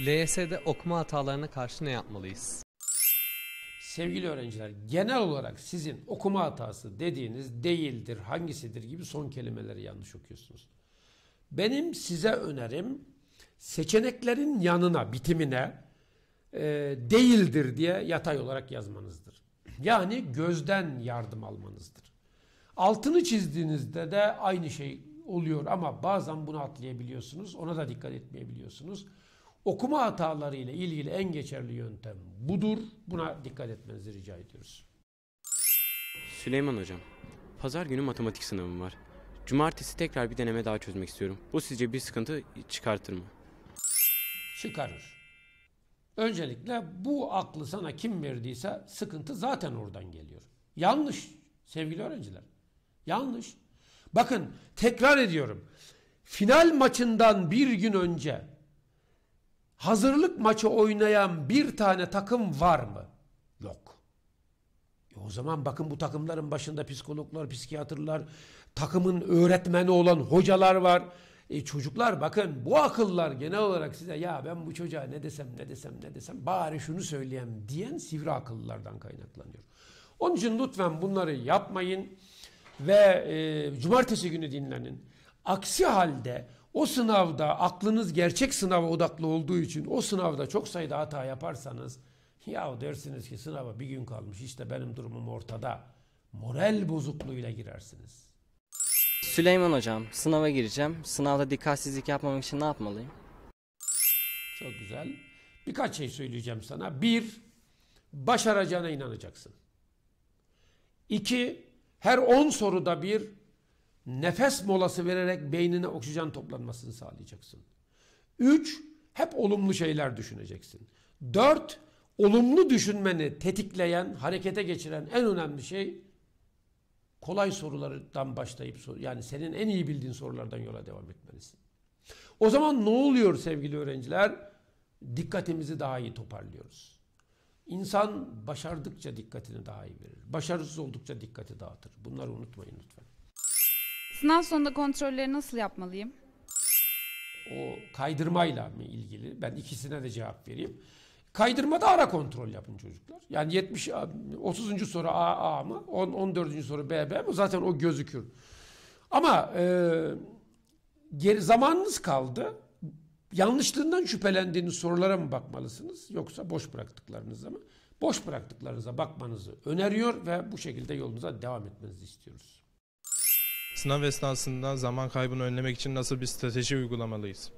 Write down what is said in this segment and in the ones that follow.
LYS'de okuma hatalarına karşı ne yapmalıyız? Sevgili öğrenciler, genel olarak sizin okuma hatası dediğiniz değildir, hangisidir gibi son kelimeleri yanlış okuyorsunuz. Benim size önerim seçeneklerin yanına, bitimine e, değildir diye yatay olarak yazmanızdır. Yani gözden yardım almanızdır. Altını çizdiğinizde de aynı şey oluyor ama bazen bunu atlayabiliyorsunuz. Ona da dikkat etmeyebiliyorsunuz okuma hataları ile ilgili en geçerli yöntem budur. Buna dikkat etmenizi rica ediyoruz. Süleyman Hocam, pazar günü matematik sınavım var. Cumartesi tekrar bir deneme daha çözmek istiyorum. Bu sizce bir sıkıntı çıkartır mı? Çıkarır. Öncelikle bu aklı sana kim verdiyse sıkıntı zaten oradan geliyor. Yanlış sevgili öğrenciler. Yanlış. Bakın tekrar ediyorum. Final maçından bir gün önce hazırlık maçı oynayan bir tane takım var mı? Yok. E o zaman bakın bu takımların başında psikologlar, psikiyatrlar, takımın öğretmeni olan hocalar var. E çocuklar bakın bu akıllar genel olarak size ya ben bu çocuğa ne desem ne desem ne desem bari şunu söyleyeyim diyen sivri akıllılardan kaynaklanıyor. Onun için lütfen bunları yapmayın ve e, cumartesi günü dinlenin. Aksi halde o sınavda aklınız gerçek sınava odaklı olduğu için o sınavda çok sayıda hata yaparsanız ya dersiniz ki sınava bir gün kalmış işte benim durumum ortada. Moral bozukluğuyla girersiniz. Süleyman hocam sınava gireceğim. Sınavda dikkatsizlik yapmamak için ne yapmalıyım? Çok güzel. Birkaç şey söyleyeceğim sana. Bir, başaracağına inanacaksın. İki, her on soruda bir nefes molası vererek beynine oksijen toplanmasını sağlayacaksın. Üç, hep olumlu şeyler düşüneceksin. Dört, olumlu düşünmeni tetikleyen, harekete geçiren en önemli şey kolay sorulardan başlayıp yani senin en iyi bildiğin sorulardan yola devam etmelisin. O zaman ne oluyor sevgili öğrenciler? Dikkatimizi daha iyi toparlıyoruz. İnsan başardıkça dikkatini daha iyi verir. Başarısız oldukça dikkati dağıtır. Bunları unutmayın lütfen. Sınav sonunda kontrolleri nasıl yapmalıyım? O kaydırmayla mı ilgili? Ben ikisine de cevap vereyim. Kaydırmada ara kontrol yapın çocuklar. Yani 70 30. soru A A mı? 10 14. soru B B mi? Zaten o gözükür. Ama e, geri zamanınız kaldı. Yanlışlığından şüphelendiğiniz sorulara mı bakmalısınız yoksa boş bıraktıklarınıza mı? Boş bıraktıklarınıza bakmanızı öneriyor ve bu şekilde yolunuza devam etmenizi istiyoruz. Sınav esnasında zaman kaybını önlemek için nasıl bir strateji uygulamalıyız?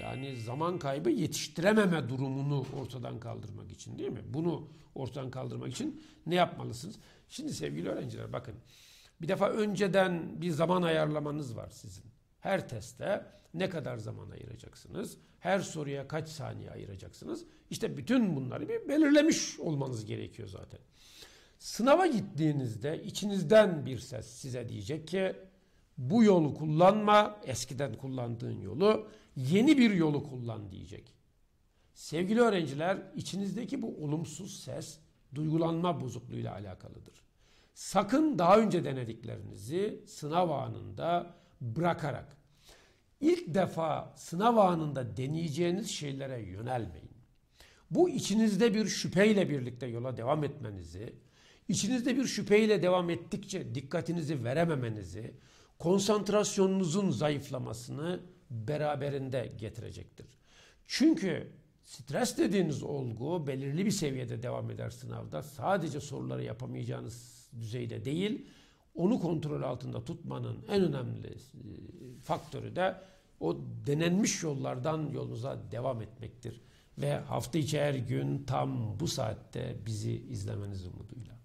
Yani zaman kaybı yetiştirememe durumunu ortadan kaldırmak için değil mi? Bunu ortadan kaldırmak için ne yapmalısınız? Şimdi sevgili öğrenciler bakın. Bir defa önceden bir zaman ayarlamanız var sizin. Her teste ne kadar zaman ayıracaksınız? Her soruya kaç saniye ayıracaksınız? İşte bütün bunları bir belirlemiş olmanız gerekiyor zaten. Sınava gittiğinizde içinizden bir ses size diyecek ki bu yolu kullanma, eskiden kullandığın yolu, yeni bir yolu kullan diyecek. Sevgili öğrenciler, içinizdeki bu olumsuz ses duygulanma bozukluğuyla alakalıdır. Sakın daha önce denediklerinizi sınav anında bırakarak ilk defa sınav anında deneyeceğiniz şeylere yönelmeyin. Bu içinizde bir şüpheyle birlikte yola devam etmenizi, İçinizde bir şüpheyle devam ettikçe dikkatinizi verememenizi, konsantrasyonunuzun zayıflamasını beraberinde getirecektir. Çünkü stres dediğiniz olgu belirli bir seviyede devam eder sınavda. Sadece soruları yapamayacağınız düzeyde değil, onu kontrol altında tutmanın en önemli faktörü de o denenmiş yollardan yolunuza devam etmektir. Ve hafta içi her gün tam bu saatte bizi izlemeniz umuduyla.